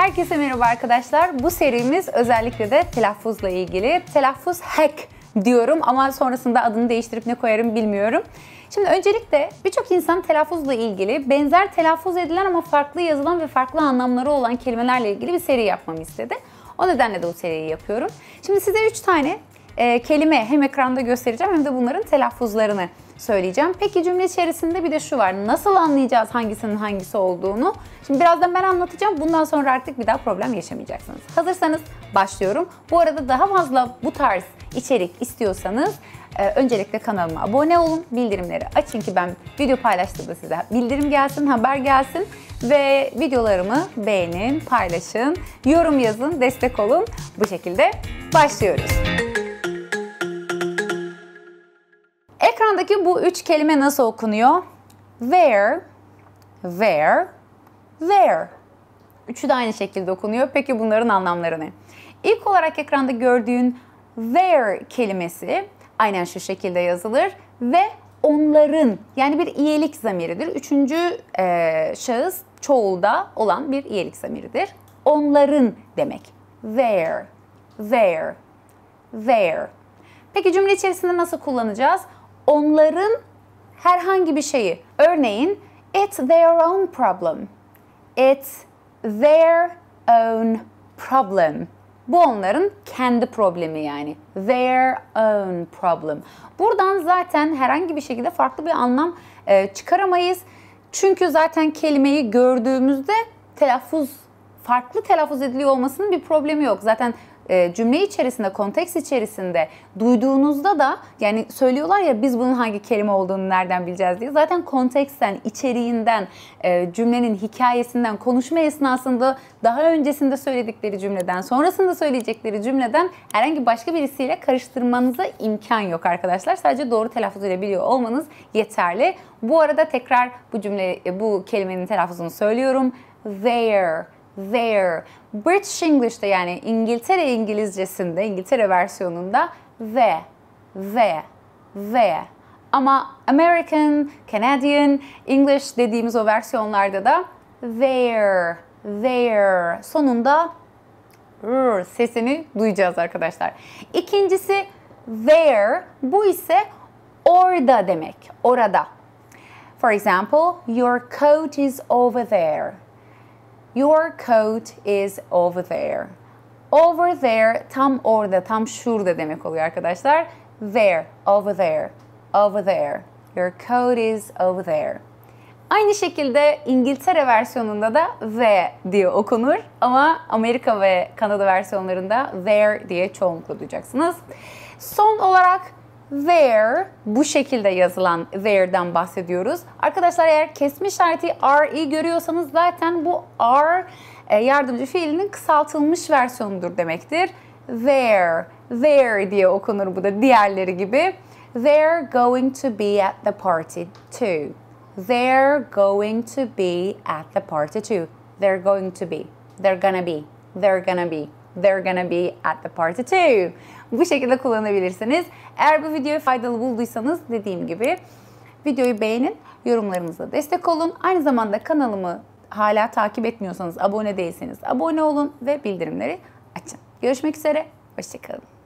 Herkese merhaba arkadaşlar. Bu serimiz özellikle de telaffuzla ilgili. Telaffuz hack diyorum ama sonrasında adını değiştirip ne koyarım bilmiyorum. Şimdi öncelikle birçok insan telaffuzla ilgili benzer telaffuz edilen ama farklı yazılan ve farklı anlamları olan kelimelerle ilgili bir seri yapmamı istedi. O nedenle de bu seriyi yapıyorum. Şimdi size 3 tane e, kelime hem ekranda göstereceğim hem de bunların telaffuzlarını söyleyeceğim. Peki cümle içerisinde bir de şu var. Nasıl anlayacağız hangisinin hangisi olduğunu? Şimdi birazdan ben anlatacağım. Bundan sonra artık bir daha problem yaşamayacaksınız. Hazırsanız başlıyorum. Bu arada daha fazla bu tarz içerik istiyorsanız e, öncelikle kanalıma abone olun, bildirimleri açın ki ben video paylaştığımda size bildirim gelsin, haber gelsin ve videolarımı beğenin, paylaşın, yorum yazın, destek olun. Bu şekilde başlıyoruz. Buradaki bu üç kelime nasıl okunuyor? Where, where, where. Üçü de aynı şekilde okunuyor. Peki bunların anlamları ne? İlk olarak ekranda gördüğün where kelimesi aynen şu şekilde yazılır ve onların yani bir iyilik zamiridir. Üçüncü e, şahıs çoğulda olan bir iyilik zamiridir. Onların demek. Where, their, their. Peki cümle içerisinde nasıl kullanacağız? onların herhangi bir şeyi. Örneğin it's their own problem. It's their own problem. Bu onların kendi problemi yani. Their own problem. Buradan zaten herhangi bir şekilde farklı bir anlam e, çıkaramayız. Çünkü zaten kelimeyi gördüğümüzde telaffuz farklı telaffuz ediliyor olmasının bir problemi yok. Zaten e, cümle içerisinde, konteks içerisinde duyduğunuzda da yani söylüyorlar ya biz bunun hangi kelime olduğunu nereden bileceğiz diye. Zaten konteksten, içeriğinden, e, cümlenin hikayesinden, konuşma esnasında daha öncesinde söyledikleri cümleden, sonrasında söyleyecekleri cümleden herhangi başka birisiyle karıştırmanıza imkan yok arkadaşlar. Sadece doğru telaffuz ile biliyor olmanız yeterli. Bu arada tekrar bu cümle bu kelimenin telaffuzunu söylüyorum. There there. British English'te yani İngiltere İngilizcesinde, İngiltere versiyonunda there, there, there. Ama American, Canadian, English dediğimiz o versiyonlarda da there, there. Sonunda r er sesini duyacağız arkadaşlar. İkincisi there. Bu ise orada demek. Orada. For example, your coat is over there. Your coat is over there. Over there tam orada, tam şurada demek oluyor arkadaşlar. There, over there, over there. Your coat is over there. Aynı şekilde İngiltere versiyonunda da the diye okunur ama Amerika ve Kanada versiyonlarında there diye çoğunlukla duyacaksınız. Son olarak There bu şekilde yazılan there'den bahsediyoruz. Arkadaşlar eğer kesme işareti re'yi görüyorsanız zaten bu R e, yardımcı fiilinin kısaltılmış versiyonudur demektir. There, there diye okunur bu da diğerleri gibi. They're going to be at the party too. They're going to be at the party too. They're going to be. They're gonna be. They're gonna be they're gonna be at the party too. Bu şekilde kullanabilirsiniz. Eğer bu videoyu faydalı bulduysanız dediğim gibi videoyu beğenin, yorumlarınızla destek olun. Aynı zamanda kanalımı hala takip etmiyorsanız, abone değilseniz abone olun ve bildirimleri açın. Görüşmek üzere, hoşçakalın.